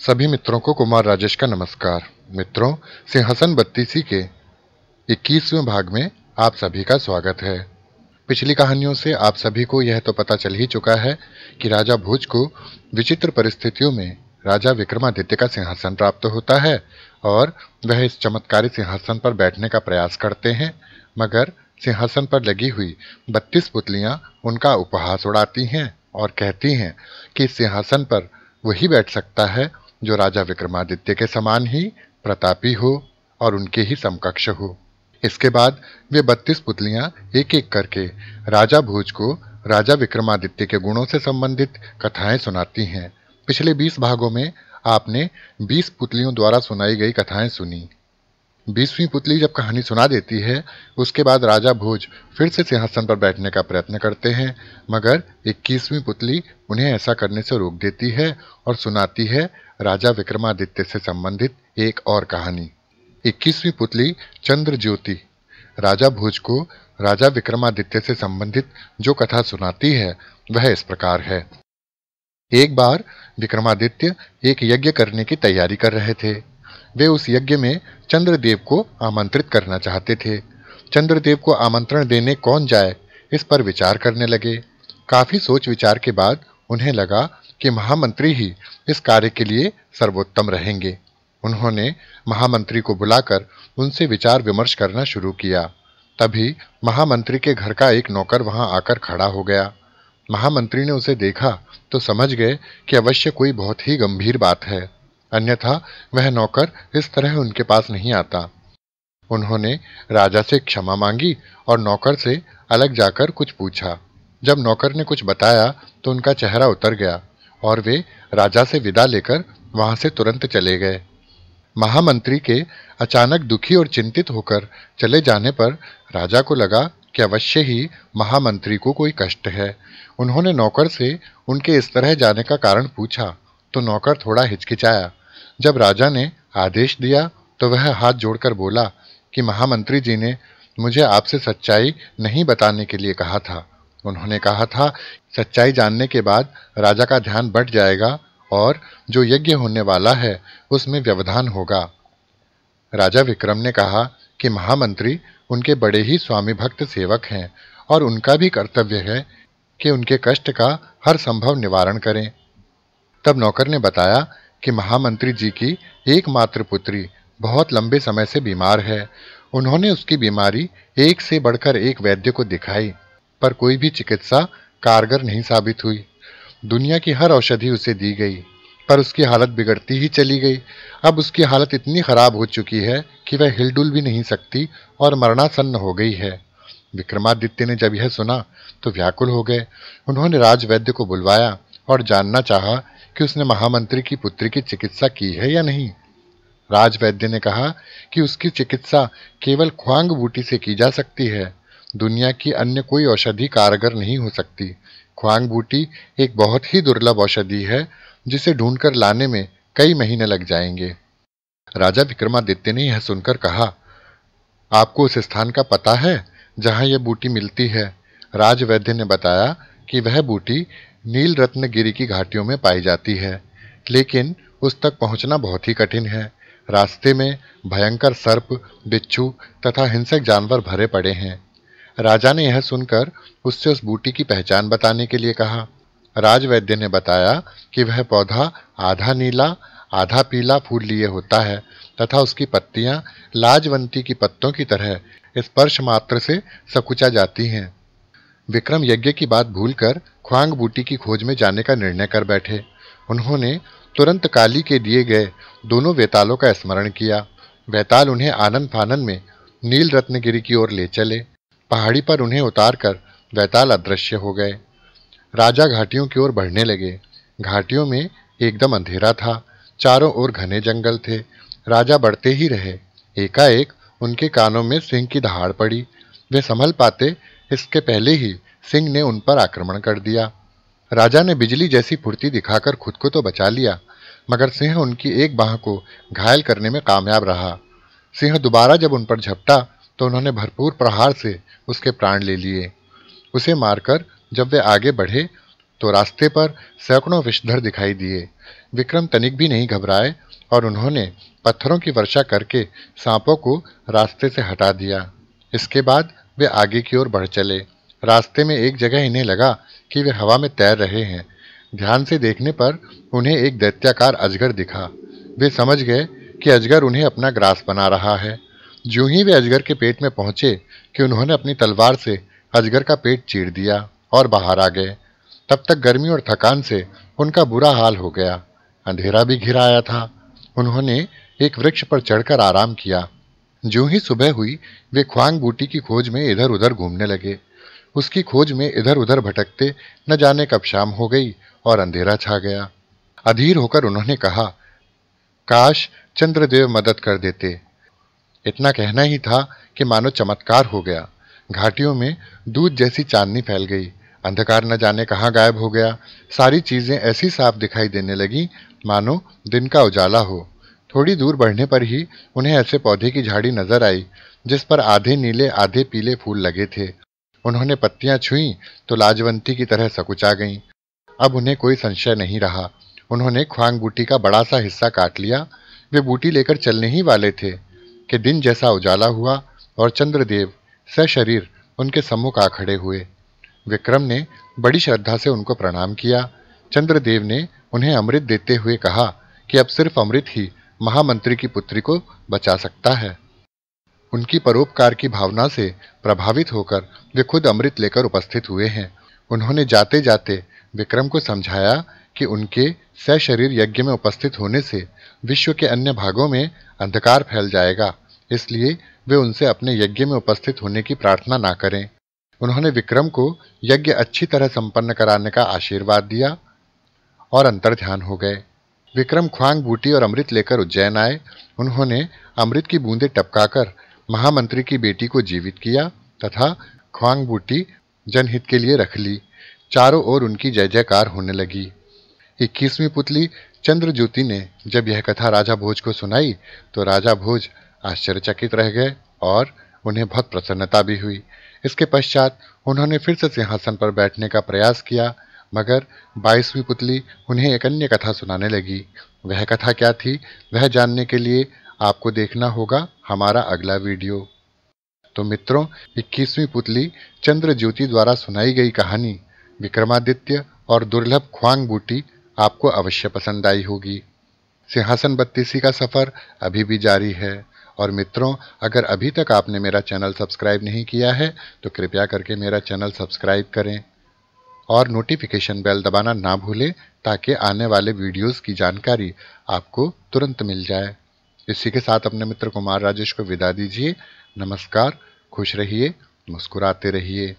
सभी मित्रों को कुमार राजेश का नमस्कार मित्रों सिंहासन बत्तीसी के 21वें भाग में आप सभी का स्वागत है पिछली कहानियों से आप सभी को यह तो पता चल ही चुका है कि राजा भोज को विचित्र परिस्थितियों में राजा विक्रमादित्य का सिंहासन प्राप्त होता है और वह इस चमत्कारी सिंहासन पर बैठने का प्रयास करते हैं मगर सिंहासन पर लगी हुई बत्तीस पुतलियाँ उनका उपहास उड़ाती हैं और कहती हैं कि सिंहासन पर वही बैठ सकता है जो राजा विक्रमादित्य के समान ही प्रतापी हो और उनके ही समकक्ष हो इसके बाद वे बत्तीस पुतलियां एक एक करके राजा भोज को राजा विक्रमादित्य के गुणों से संबंधित कथाएं सुनाती हैं पिछले बीस भागों में आपने बीस पुतलियों द्वारा सुनाई गई कथाएं सुनी बीसवीं पुतली जब कहानी सुना देती है उसके बाद राजा भोज फिर से सिंहासन पर बैठने का प्रयत्न करते हैं मगर इक्कीसवीं पुतली उन्हें ऐसा करने से रोक देती है और सुनाती है राजा विक्रमादित्य से संबंधित एक और कहानी इक्कीसवीं पुतली चंद्र ज्योति राजा भोज को राजा विक्रमादित्य से संबंधित जो कथा सुनाती है वह इस प्रकार है एक बार विक्रमादित्य एक यज्ञ करने की तैयारी कर रहे थे वे उस यज्ञ में चंद्रदेव को आमंत्रित करना चाहते थे चंद्रदेव को आमंत्रण देने कौन जाए इस पर विचार करने लगे काफ़ी सोच विचार के बाद उन्हें लगा कि महामंत्री ही इस कार्य के लिए सर्वोत्तम रहेंगे उन्होंने महामंत्री को बुलाकर उनसे विचार विमर्श करना शुरू किया तभी महामंत्री के घर का एक नौकर वहां आकर खड़ा हो गया महामंत्री ने उसे देखा तो समझ गए कि अवश्य कोई बहुत ही गंभीर बात है अन्यथा वह नौकर इस तरह उनके पास नहीं आता उन्होंने राजा से क्षमा मांगी और नौकर से अलग जाकर कुछ पूछा जब नौकर ने कुछ बताया तो उनका चेहरा उतर गया और वे राजा से विदा लेकर वहां से तुरंत चले गए महामंत्री के अचानक दुखी और चिंतित होकर चले जाने पर राजा को लगा कि अवश्य ही महामंत्री को कोई कष्ट है उन्होंने नौकर से उनके इस तरह जाने का कारण पूछा तो नौकर थोड़ा हिचकिचाया जब राजा ने आदेश दिया तो वह हाथ जोड़कर बोला कि महामंत्री जी ने मुझे आपसे सच्चाई नहीं बताने के लिए कहा था उन्होंने कहा था सच्चाई जानने के बाद राजा का ध्यान बढ़ जाएगा और जो यज्ञ होने वाला है उसमें व्यवधान होगा राजा विक्रम ने कहा कि महामंत्री उनके बड़े ही स्वामी भक्त सेवक हैं और उनका भी कर्तव्य है कि उनके कष्ट का हर संभव निवारण करें तब नौकर ने बताया कि महामंत्री जी की एकमात्र पुत्री बहुत लंबे समय से बीमार है उन्होंने उसकी बीमारी एक से बढ़कर एक वैद्य को दिखाई पर कोई भी चिकित्सा कारगर नहीं साबित हुई दुनिया की हर औषधि उसे दी गई पर उसकी हालत बिगड़ती ही चली गई अब उसकी हालत इतनी खराब हो चुकी है कि वह हिलडुल भी नहीं सकती और मरणासन्न हो गई है विक्रमादित्य ने जब यह सुना तो व्याकुल हो गए उन्होंने राजवैद्य को बुलवाया और जानना चाहा कि उसने महामंत्री की पुत्री की चिकित्सा की है या नहीं राज वैद्य ने कहा कि उसकी चिकित्सा केवल ख्वांग बूटी से की जा सकती है दुनिया की अन्य कोई औषधि कारगर नहीं हो सकती ख्वांग बूटी एक बहुत ही दुर्लभ औषधि है जिसे ढूंढकर लाने में कई महीने लग जाएंगे राजा विक्रमादित्य ने यह सुनकर कहा आपको उस स्थान का पता है जहां यह बूटी मिलती है राजवैद्य ने बताया कि वह बूटी नील रत्नगिरी की घाटियों में पाई जाती है लेकिन उस तक पहुंचना बहुत ही कठिन है रास्ते में भयंकर सर्प बिच्छू तथा हिंसक जानवर भरे पड़े हैं राजा ने यह सुनकर उससे उस बूटी की पहचान बताने के लिए कहा राजवैद्य ने बताया कि वह पौधा आधा नीला आधा पीला फूल लिए होता है तथा उसकी पत्तियां लाजवंती की पत्तों की तरह स्पर्श मात्र से सकुचा जाती हैं विक्रम यज्ञ की बात भूलकर ख्वांग बूटी की खोज में जाने का निर्णय कर बैठे उन्होंने तुरंत काली के दिए गए दोनों वेतालों का स्मरण किया वेताल उन्हें आनंद फानन में नील रत्नगिरी की ओर ले चले पहाड़ी पर उन्हें उतार कर वैताल अदृश्य हो गए राजा घाटियों की ओर बढ़ने लगे घाटियों में एकदम अंधेरा था चारों ओर घने जंगल थे राजा बढ़ते ही रहे एकाएक उनके कानों में सिंह की दहाड़ पड़ी वे संभल पाते इसके पहले ही सिंह ने उन पर आक्रमण कर दिया राजा ने बिजली जैसी फुर्ती दिखाकर खुद को तो बचा लिया मगर सिंह उनकी एक बाह को घायल करने में कामयाब रहा सिंह दोबारा जब उन पर झपटा तो उन्होंने भरपूर प्रहार से उसके प्राण ले लिए उसे मारकर जब वे आगे बढ़े तो रास्ते पर सैकड़ों विषधर दिखाई दिए विक्रम तनिक भी नहीं घबराए और उन्होंने पत्थरों की वर्षा करके सांपों को रास्ते से हटा दिया इसके बाद वे आगे की ओर बढ़ चले रास्ते में एक जगह इन्हें लगा कि वे हवा में तैर रहे हैं ध्यान से देखने पर उन्हें एक दैत्याकार अजगर दिखा वे समझ गए कि अजगर उन्हें अपना ग्रास बना रहा है ज्यों ही वे अजगर के पेट में पहुंचे कि उन्होंने अपनी तलवार से अजगर का पेट चीर दिया और बाहर आ गए तब तक गर्मी और थकान से उनका बुरा हाल हो गया अंधेरा भी घिर आया था उन्होंने एक वृक्ष पर चढ़कर आराम किया जो ही सुबह हुई वे ख्वांग बूटी की खोज में इधर उधर घूमने लगे उसकी खोज में इधर उधर भटकते न जाने कब शाम हो गई और अंधेरा छा गया अधीर होकर उन्होंने कहा काश चंद्रदेव मदद कर देते इतना कहना ही था कि मानो चमत्कार हो गया घाटियों में दूध जैसी चांदनी फैल गई अंधकार न जाने कहाँ गायब हो गया सारी चीज़ें ऐसी साफ दिखाई देने लगी मानो दिन का उजाला हो थोड़ी दूर बढ़ने पर ही उन्हें ऐसे पौधे की झाड़ी नजर आई जिस पर आधे नीले आधे पीले फूल लगे थे उन्होंने पत्तियां छुई तो लाजवंती की तरह सकुचा गईं अब उन्हें कोई संशय नहीं रहा उन्होंने ख्वांग बूटी का बड़ा सा हिस्सा काट लिया वे बूटी लेकर चलने ही वाले थे कि दिन जैसा उजाला हुआ और चंद्रदेव सशरीर उनके सम्मुख आ खड़े हुए विक्रम ने बड़ी श्रद्धा से उनको प्रणाम किया चंद्रदेव ने उन्हें अमृत देते हुए कहा कि अब सिर्फ अमृत ही महामंत्री की पुत्री को बचा सकता है उनकी परोपकार की भावना से प्रभावित होकर वे खुद अमृत लेकर उपस्थित हुए हैं उन्होंने जाते जाते विक्रम को समझाया कि उनके सशरीर यज्ञ में उपस्थित होने से विश्व के अन्य भागों में अंधकार फैल जाएगा इसलिए वे उनसे अपने यज्ञ में उपस्थित होने की प्रार्थना ना करें उन्होंने विक्रम को यज्ञ अच्छी तरह संपन्न कराने का आशीर्वाद दिया और अंतर ध्यान हो गए विक्रम ख्वांग बूटी और अमृत लेकर उज्जैन आए उन्होंने अमृत की बूंदें टपकाकर महामंत्री की बेटी को जीवित किया तथा ख्वांग बूटी जनहित के लिए रख ली चारों ओर उनकी जय जयकार होने लगी इक्कीसवीं पुतली चंद्रज्योति ने जब यह कथा राजा भोज को सुनाई तो राजा भोज आश्चर्यचकित रह गए और उन्हें बहुत प्रसन्नता भी हुई इसके पश्चात उन्होंने फिर से सिंहासन पर बैठने का प्रयास किया मगर बाईसवीं पुतली उन्हें एक अन्य कथा सुनाने लगी वह कथा क्या थी वह जानने के लिए आपको देखना होगा हमारा अगला वीडियो तो मित्रों इक्कीसवीं पुतली ज्योति द्वारा सुनाई गई कहानी विक्रमादित्य और दुर्लभ ख्वांग बूटी आपको अवश्य पसंद आई होगी सिंहासन बत्तीसी का सफ़र अभी भी जारी है और मित्रों अगर अभी तक आपने मेरा चैनल सब्सक्राइब नहीं किया है तो कृपया करके मेरा चैनल सब्सक्राइब करें और नोटिफिकेशन बेल दबाना ना भूलें ताकि आने वाले वीडियोस की जानकारी आपको तुरंत मिल जाए इसी के साथ अपने मित्र कुमार राजेश को विदा दीजिए नमस्कार खुश रहिए मुस्कुराते रहिए